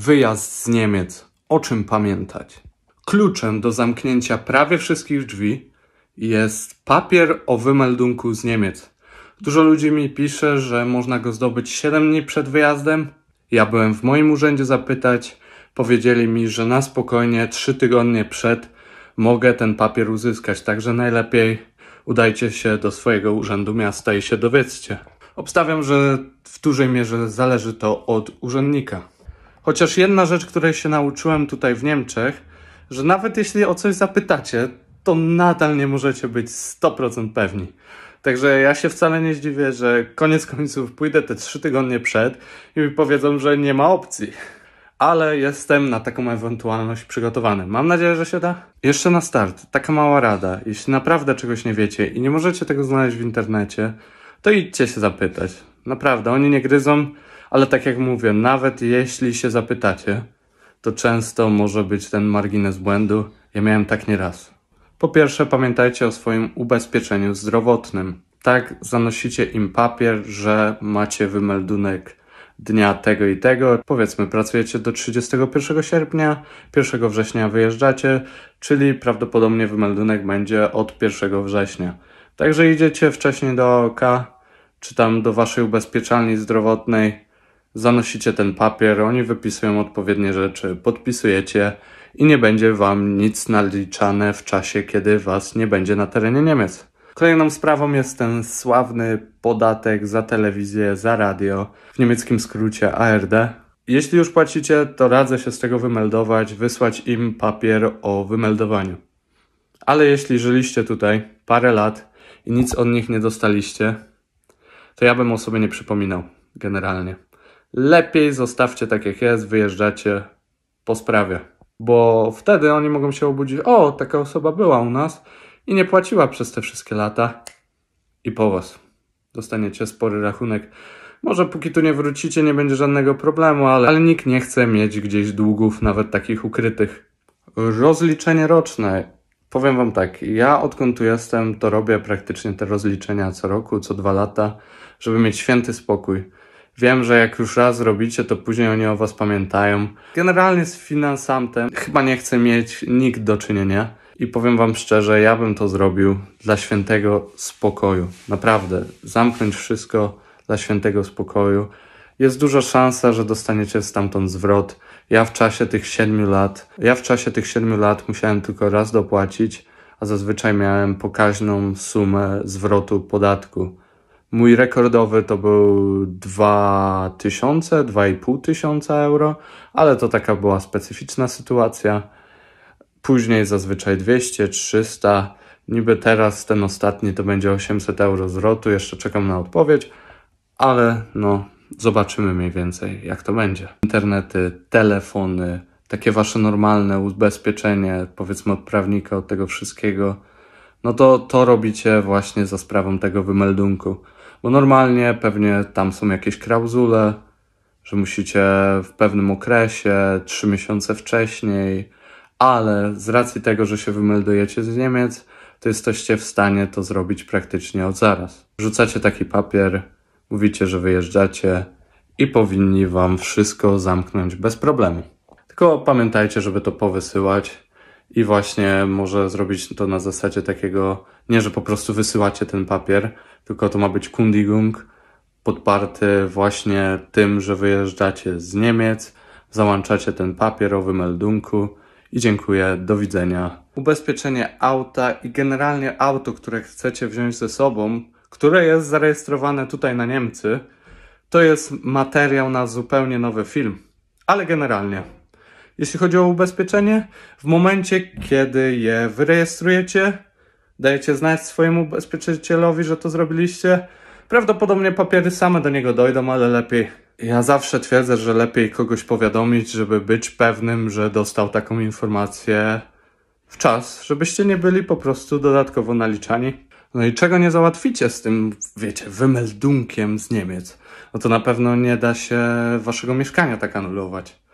Wyjazd z Niemiec. O czym pamiętać? Kluczem do zamknięcia prawie wszystkich drzwi jest papier o wymeldunku z Niemiec. Dużo ludzi mi pisze, że można go zdobyć 7 dni przed wyjazdem. Ja byłem w moim urzędzie zapytać. Powiedzieli mi, że na spokojnie 3 tygodnie przed mogę ten papier uzyskać, także najlepiej udajcie się do swojego urzędu miasta i się dowiedzcie. Obstawiam, że w dużej mierze zależy to od urzędnika. Chociaż jedna rzecz, której się nauczyłem tutaj w Niemczech, że nawet jeśli o coś zapytacie, to nadal nie możecie być 100% pewni. Także ja się wcale nie zdziwię, że koniec końców pójdę te trzy tygodnie przed i mi powiedzą, że nie ma opcji. Ale jestem na taką ewentualność przygotowany. Mam nadzieję, że się da. Jeszcze na start, taka mała rada. Jeśli naprawdę czegoś nie wiecie i nie możecie tego znaleźć w internecie, to idźcie się zapytać. Naprawdę, oni nie gryzą ale tak jak mówię, nawet jeśli się zapytacie, to często może być ten margines błędu. Ja miałem tak nieraz. Po pierwsze, pamiętajcie o swoim ubezpieczeniu zdrowotnym. Tak, zanosicie im papier, że macie wymeldunek dnia tego i tego. Powiedzmy, pracujecie do 31 sierpnia, 1 września wyjeżdżacie, czyli prawdopodobnie wymeldunek będzie od 1 września. Także idziecie wcześniej do OK, czy tam do waszej ubezpieczalni zdrowotnej, zanosicie ten papier, oni wypisują odpowiednie rzeczy, podpisujecie i nie będzie Wam nic naliczane w czasie, kiedy Was nie będzie na terenie Niemiec. Kolejną sprawą jest ten sławny podatek za telewizję, za radio, w niemieckim skrócie ARD. Jeśli już płacicie, to radzę się z tego wymeldować, wysłać im papier o wymeldowaniu. Ale jeśli żyliście tutaj parę lat i nic od nich nie dostaliście, to ja bym o sobie nie przypominał generalnie lepiej zostawcie tak jak jest, wyjeżdżacie po sprawie. Bo wtedy oni mogą się obudzić, o, taka osoba była u nas i nie płaciła przez te wszystkie lata i po was. Dostaniecie spory rachunek. Może póki tu nie wrócicie, nie będzie żadnego problemu, ale, ale nikt nie chce mieć gdzieś długów, nawet takich ukrytych. Rozliczenie roczne. Powiem wam tak, ja odkąd tu jestem, to robię praktycznie te rozliczenia co roku, co dwa lata, żeby mieć święty spokój Wiem, że jak już raz robicie, to później oni o was pamiętają. Generalnie z finansantem chyba nie chcę mieć nikt do czynienia. I powiem wam szczerze, ja bym to zrobił dla świętego spokoju. Naprawdę, zamknąć wszystko dla świętego spokoju. Jest duża szansa, że dostaniecie stamtąd zwrot. Ja w czasie tych 7 lat, ja w czasie tych 7 lat musiałem tylko raz dopłacić, a zazwyczaj miałem pokaźną sumę zwrotu podatku. Mój rekordowy to był 2000, 2500 euro, ale to taka była specyficzna sytuacja. Później zazwyczaj 200, 300, niby teraz ten ostatni to będzie 800 euro zwrotu, jeszcze czekam na odpowiedź, ale no zobaczymy mniej więcej jak to będzie. Internety, telefony, takie wasze normalne ubezpieczenie, powiedzmy od prawnika, od tego wszystkiego, no to to robicie właśnie za sprawą tego wymeldunku. Bo normalnie pewnie tam są jakieś klauzule, że musicie w pewnym okresie, trzy miesiące wcześniej, ale z racji tego, że się wymeldujecie z Niemiec, to jesteście w stanie to zrobić praktycznie od zaraz. Rzucacie taki papier, mówicie, że wyjeżdżacie i powinni wam wszystko zamknąć bez problemu. Tylko pamiętajcie, żeby to powysyłać i właśnie może zrobić to na zasadzie takiego, nie że po prostu wysyłacie ten papier, tylko to ma być kundigung podparty właśnie tym, że wyjeżdżacie z Niemiec, załączacie ten papier o wymeldunku i dziękuję, do widzenia. Ubezpieczenie auta i generalnie auto, które chcecie wziąć ze sobą, które jest zarejestrowane tutaj na Niemcy, to jest materiał na zupełnie nowy film, ale generalnie. Jeśli chodzi o ubezpieczenie, w momencie, kiedy je wyrejestrujecie, dajecie znać swojemu ubezpieczycielowi, że to zrobiliście. Prawdopodobnie papiery same do niego dojdą, ale lepiej. Ja zawsze twierdzę, że lepiej kogoś powiadomić, żeby być pewnym, że dostał taką informację w czas, żebyście nie byli po prostu dodatkowo naliczani. No i czego nie załatwicie z tym, wiecie, wymeldunkiem z Niemiec? No to na pewno nie da się waszego mieszkania tak anulować.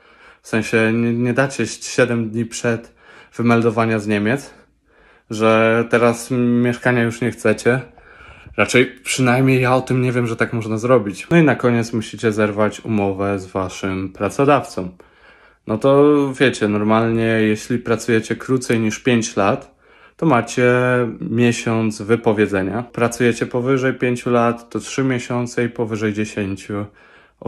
W sensie nie, nie dacie 7 dni przed wymeldowania z Niemiec, że teraz mieszkania już nie chcecie. Raczej przynajmniej ja o tym nie wiem, że tak można zrobić. No i na koniec musicie zerwać umowę z waszym pracodawcą. No to wiecie, normalnie jeśli pracujecie krócej niż 5 lat, to macie miesiąc wypowiedzenia. Pracujecie powyżej 5 lat, to 3 miesiące i powyżej 10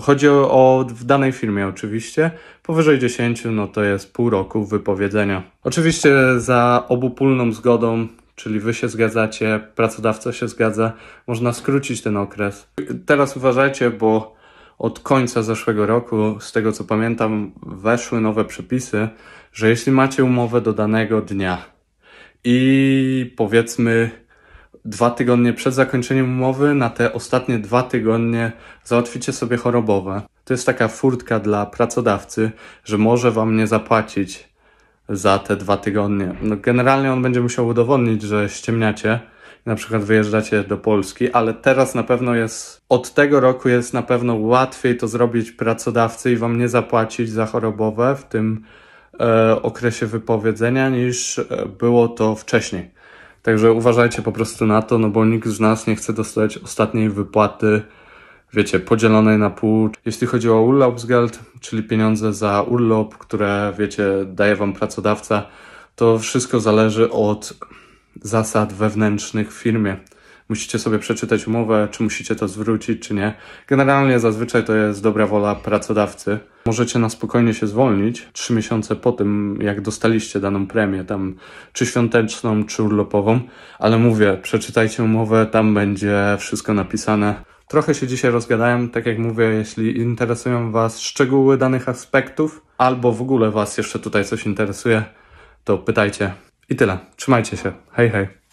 Chodzi o, o, w danej firmie oczywiście. Powyżej 10 no to jest pół roku wypowiedzenia. Oczywiście za obopólną zgodą, czyli wy się zgadzacie, pracodawca się zgadza, można skrócić ten okres. Teraz uważajcie, bo od końca zeszłego roku, z tego co pamiętam, weszły nowe przepisy, że jeśli macie umowę do danego dnia i powiedzmy dwa tygodnie przed zakończeniem umowy na te ostatnie dwa tygodnie załatwicie sobie chorobowe. To jest taka furtka dla pracodawcy, że może wam nie zapłacić za te dwa tygodnie. No generalnie on będzie musiał udowodnić, że ściemniacie, na przykład wyjeżdżacie do Polski, ale teraz na pewno jest, od tego roku jest na pewno łatwiej to zrobić pracodawcy i wam nie zapłacić za chorobowe w tym e, okresie wypowiedzenia niż e, było to wcześniej. Także uważajcie po prostu na to, no bo nikt z nas nie chce dostać ostatniej wypłaty, wiecie, podzielonej na pół. Jeśli chodzi o Urlaubsgeld, czyli pieniądze za urlop, które, wiecie, daje wam pracodawca, to wszystko zależy od zasad wewnętrznych w firmie musicie sobie przeczytać umowę, czy musicie to zwrócić, czy nie. Generalnie zazwyczaj to jest dobra wola pracodawcy. Możecie na spokojnie się zwolnić trzy miesiące po tym, jak dostaliście daną premię, tam czy świąteczną, czy urlopową, ale mówię, przeczytajcie umowę, tam będzie wszystko napisane. Trochę się dzisiaj rozgadałem, tak jak mówię, jeśli interesują Was szczegóły danych aspektów, albo w ogóle Was jeszcze tutaj coś interesuje, to pytajcie. I tyle. Trzymajcie się. Hej, hej.